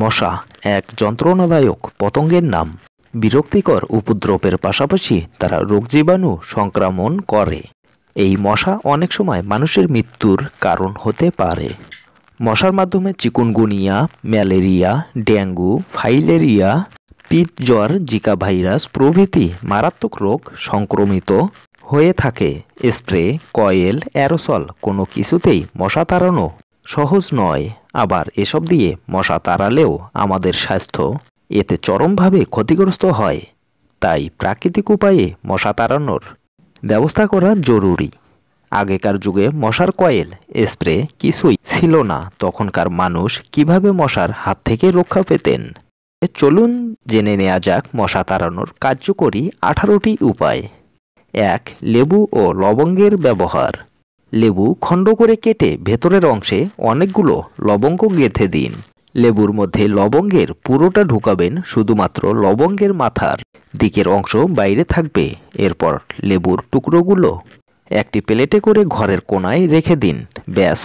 মশা এক যন্ত্রণাদায়ক পতঙ্গের নাম বিরক্তিকর উপদ্রবের পাশাপাশি তারা রোগ জীবাণু সংক্রমণ করে এই মশা অনেক সময় মানুষের মৃত্যুর কারণ হতে পারে মশার মাধ্যমে চিকুনগুনিয়া ম্যালেরিয়া ডেঙ্গু ফাইলেরিয়া জ্বর জিকা ভাইরাস প্রভৃতি মারাত্মক রোগ সংক্রমিত হয়ে থাকে স্প্রে কয়েল অ্যারোসল কোনো কিছুতেই মশা তাড়ানো সহজ নয় আবার এসব দিয়ে মশা তাড়ালেও আমাদের স্বাস্থ্য এতে চরমভাবে ক্ষতিগ্রস্ত হয় তাই প্রাকৃতিক উপায়ে মশা তাড়ানোর ব্যবস্থা করা জরুরি আগেকার যুগে মশার কয়েল স্প্রে কিছুই ছিল না তখনকার মানুষ কিভাবে মশার হাত থেকে রক্ষা পেতেন চলুন জেনে নেওয়া যাক মশা তাড়ানোর কার্যকরী আঠারোটি উপায় এক লেবু ও লবঙ্গের ব্যবহার লেবু খণ্ড করে কেটে ভেতরের অংশে অনেকগুলো লবঙ্গ গেঁথে দিন লেবুর মধ্যে লবঙ্গের পুরোটা ঢুকাবেন শুধুমাত্র লবঙ্গের মাথার দিকের অংশ বাইরে থাকবে এরপর লেবুর টুকরোগুলো একটি প্লেটে করে ঘরের কোনায় রেখে দিন ব্যাস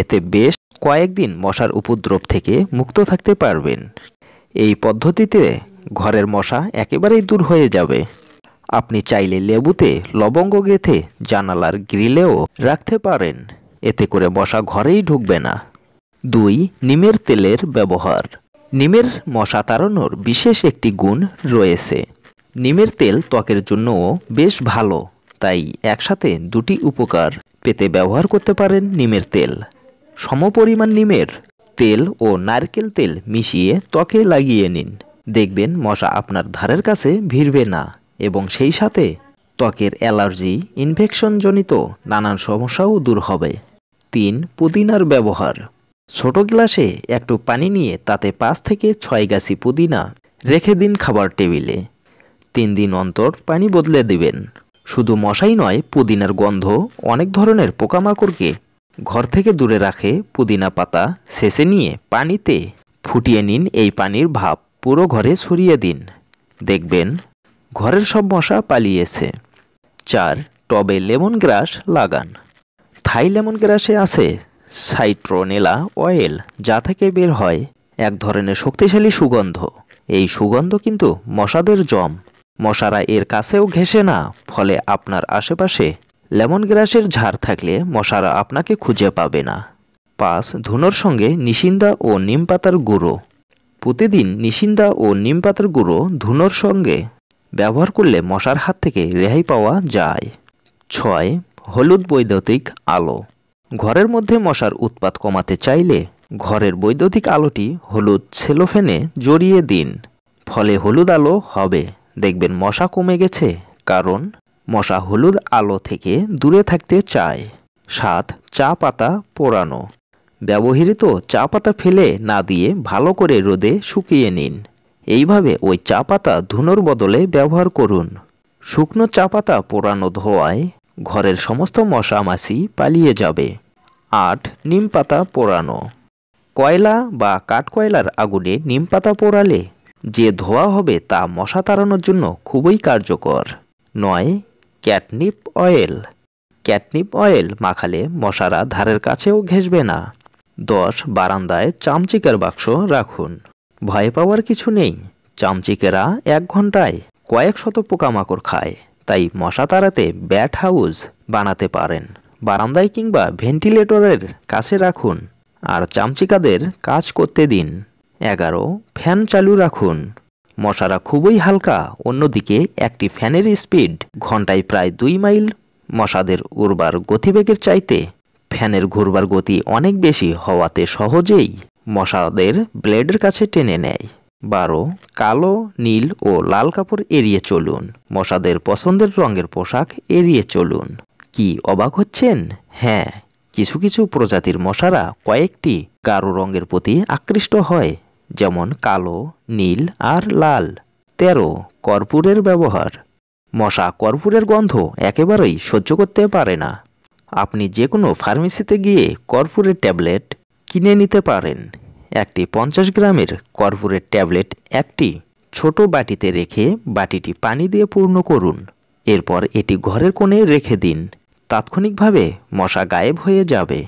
এতে বেশ কয়েকদিন মশার উপদ্রব থেকে মুক্ত থাকতে পারবেন এই পদ্ধতিতে ঘরের মশা একেবারেই দূর হয়ে যাবে আপনি চাইলে লেবুতে লবঙ্গ গেথে জানালার গ্রিলেও রাখতে পারেন এতে করে বসা ঘরেই ঢুকবে না দুই নিমের তেলের ব্যবহার নিমের মশা তাড়ানোর বিশেষ একটি গুণ রয়েছে নিমের তেল ত্বকের জন্যও বেশ ভালো তাই একসাথে দুটি উপকার পেতে ব্যবহার করতে পারেন নিমের তেল সমপরিমাণ নিমের তেল ও নারকেল তেল মিশিয়ে ত্বকে লাগিয়ে নিন দেখবেন মশা আপনার ধারের কাছে ভিড়বে না এবং সেই সাথে ত্বকের অ্যালার্জি ইনফেকশনজনিত নানান সমস্যাও দূর হবে তিন পুদিনার ব্যবহার ছোট গ্লাসে একটু পানি নিয়ে তাতে পাঁচ থেকে ছয় গাছি পুদিনা রেখে দিন খাবার টেবিলে তিন দিন অন্তর পানি বদলে দিবেন শুধু মশাই নয় পুদিনার গন্ধ অনেক ধরনের পোকামাকড়কে ঘর থেকে দূরে রাখে পুদিনা পাতা শেষে নিয়ে পানিতে ফুটিয়ে নিন এই পানির ভাব পুরো ঘরে ছড়িয়ে দিন দেখবেন ঘরের সব মশা পালিয়েছে চার টবে লেমন গ্রাস লাগান থাই লেমন গ্রাসে আছে সাইট্রোনেলা অয়েল যা থেকে বের হয় এক ধরনের শক্তিশালী সুগন্ধ এই সুগন্ধ কিন্তু মশাদের জম মশারা এর কাছেও ঘেসে না ফলে আপনার আশেপাশে লেমন গ্রাসের ঝাড় থাকলে মশারা আপনাকে খুঁজে পাবে না পাঁচ ধুনোর সঙ্গে নিশিন্দা ও নিমপাতার গুঁড়ো প্রতিদিন নিশিন্দা ও নিমপাতার গুঁড়ো ধুনোর সঙ্গে ব্যবহার করলে মশার হাত থেকে রেহাই পাওয়া যায় ছয় হলুদ বৈদ্যুতিক আলো ঘরের মধ্যে মশার উৎপাত কমাতে চাইলে ঘরের বৈদ্যুতিক আলোটি হলুদ সেলোফেনে জড়িয়ে দিন ফলে হলুদ আলো হবে দেখবেন মশা কমে গেছে কারণ মশা হলুদ আলো থেকে দূরে থাকতে চায় সাত চা পাতা পোড়ানো ব্যবহৃত চা পাতা ফেলে না দিয়ে ভালো করে রোদে শুকিয়ে নিন এইভাবে ওই চা পাতা ধুনোর বদলে ব্যবহার করুন শুকনো চা পাতা পোড়ানো ধোয়ায় ঘরের সমস্ত মশা পালিয়ে যাবে আট নিম পাতা পোড়ানো কয়লা বা কাঠকয়লার আগুনে নিম পাতা পোড়ালে যে ধোয়া হবে তা মশা তাড়ানোর জন্য খুবই কার্যকর নয় ক্যাটনিপ অয়েল ক্যাটনিপ অয়েল মাখালে মশারা ধারের কাছেও ঘেসবে না দশ বারান্দায় চামচিকার বাক্স রাখুন ভয় পাওয়ার কিছু নেই চামচিকেরা এক ঘন্টায় কয়েক শত পোকামাকড় খায় তাই মশা তাড়াতে ব্যাট হাউস বানাতে পারেন বারান্দায় কিংবা ভেন্টিলেটরের কাছে রাখুন আর চামচিকাদের কাজ করতে দিন এগারো ফ্যান চালু রাখুন মশারা খুবই হালকা অন্যদিকে একটি ফ্যানের স্পিড ঘন্টায় প্রায় দুই মাইল মশাদের উড়বার গতিবেগের চাইতে ফ্যানের ঘুরবার গতি অনেক বেশি হওয়াতে সহজেই মশাদের ব্লেডের কাছে টেনে নেয় বারো কালো নীল ও লাল কাপড় এড়িয়ে চলুন মশাদের পছন্দের রঙের পোশাক এড়িয়ে চলুন কি অবাক হচ্ছেন হ্যাঁ কিছু কিছু প্রজাতির মশারা কয়েকটি কারো রঙের প্রতি আকৃষ্ট হয় যেমন কালো নীল আর লাল তেরো কর্পূরের ব্যবহার মশা কর্পূরের গন্ধ একেবারেই সহ্য করতে পারে না আপনি যে কোনো ফার্মেসিতে গিয়ে কর্পূরের ট্যাবলেট কিনে নিতে পারেন একটি পঞ্চাশ গ্রামের কর্পোরেট ট্যাবলেট একটি ছোট বাটিতে রেখে বাটিটি পানি দিয়ে পূর্ণ করুন এরপর এটি ঘরের কোণে রেখে দিন তাৎক্ষণিকভাবে মশা গায়েব হয়ে যাবে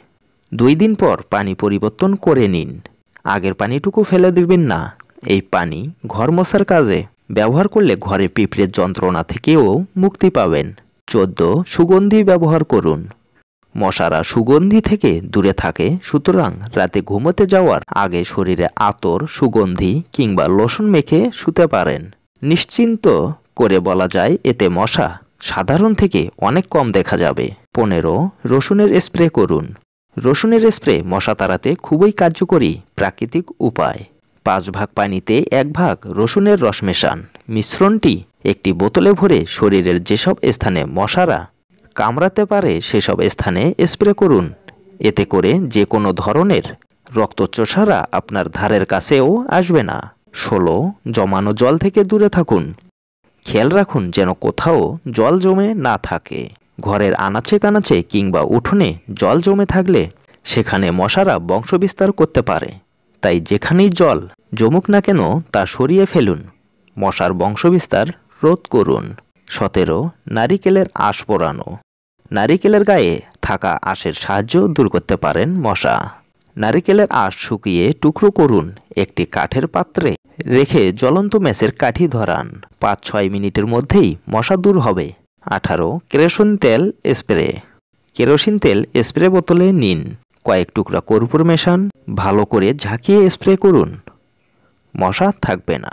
দুই দিন পর পানি পরিবর্তন করে নিন আগের পানিটুকু ফেলে দেবেন না এই পানি ঘর মশার কাজে ব্যবহার করলে ঘরে পিঁপড়ের যন্ত্রণা থেকেও মুক্তি পাবেন চোদ্দ সুগন্ধি ব্যবহার করুন মশারা সুগন্ধি থেকে দূরে থাকে সুতরাং রাতে ঘুমোতে যাওয়ার আগে শরীরে আতর সুগন্ধি কিংবা লোশন মেখে শুতে পারেন নিশ্চিন্ত করে বলা যায় এতে মশা সাধারণ থেকে অনেক কম দেখা যাবে পনেরো রসুনের স্প্রে করুন রসুনের স্প্রে মশা তাড়াতে খুবই কার্যকরী প্রাকৃতিক উপায় পাঁচ ভাগ পানিতে এক ভাগ রসুনের রস মেশান মিশ্রণটি একটি বোতলে ভরে শরীরের যেসব স্থানে মশারা কামড়াতে পারে সেসব স্থানে স্প্রে করুন এতে করে যে কোনো ধরনের রক্তচোষারা আপনার ধারের কাছেও আসবে না ষোলো জমানো জল থেকে দূরে থাকুন খেয়াল রাখুন যেন কোথাও জল জমে না থাকে ঘরের আনাচে কানাচে কিংবা উঠোনে জল জমে থাকলে সেখানে মশারা বংশবিস্তার করতে পারে তাই যেখানেই জল জমুক না কেন তা সরিয়ে ফেলুন মশার বংশবিস্তার রোধ করুন সতেরো নারিকেলের আশ পোড়ানো নারিকেলের গায়ে থাকা আঁশের সাহায্য দূর করতে পারেন মশা নারিকেলের আঁশ শুকিয়ে টুকরো করুন একটি কাঠের পাত্রে রেখে জ্বলন্ত ম্যাচের কাঠি ধরান পাঁচ ছয় মিনিটের মধ্যেই মশা দূর হবে আঠারো কেরোসিন তেল স্প্রে কেরোসিন তেল স্প্রে বোতলে নিন কয়েক টুকরা কর্পূর মেশান ভালো করে ঝাঁকিয়ে স্প্রে করুন মশা থাকবে না